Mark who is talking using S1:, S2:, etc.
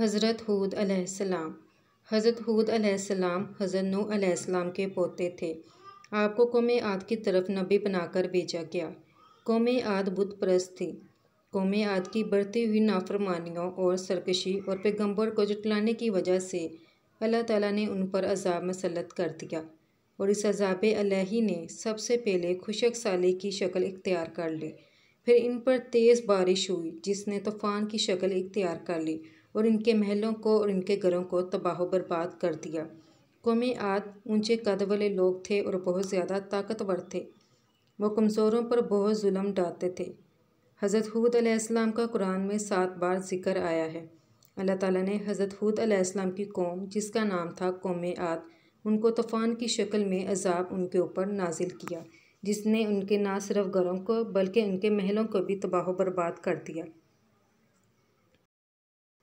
S1: हज़रत हूद अलैहिस्सलाम हज़रत हूद अलैहिस्सलाम हज़रत नू अलैहिस्सलाम के पोते थे आपको कौम आद की तरफ नबी बनाकर भेजा गया कौम आद बुत परस्त थी कौम आद की बढ़ती हुई नाफरमानियों और सरकशी और पैगम्बर को जुटलाने की वजह से अल्लाह ताला ने उन पर अजाब मसलत कर दिया और इस अजाब अलही ने सबसे पहले खुशक साली की शक्ल इख्तियार कर ली फिर इन पर तेज़ बारिश हुई जिसने तूफ़ान की शक्ल इख्तियार कर ली और इनके महलों को और इनके घरों को तबाह बर्बाद कर दिया कौमी आद ऊंचे कद वाले लोग थे और बहुत ज़्यादा ताकतवर थे वो कमज़ोरों पर बहुत जुल्म डालते थे हज़रत हूद अलैहिस्सलाम का कुरान में सात बार जिक्र आया है अल्लाह ताला ने हज़रत हूद अलैहिस्सलाम की कौम जिसका नाम था कौम आद उनको तूफ़ान की शक्ल में अजाब उनके ऊपर नाजिल किया जिसने उनके ना सिर्फ घरों को बल्कि उनके महलों को भी तबाह बर्बाद कर दिया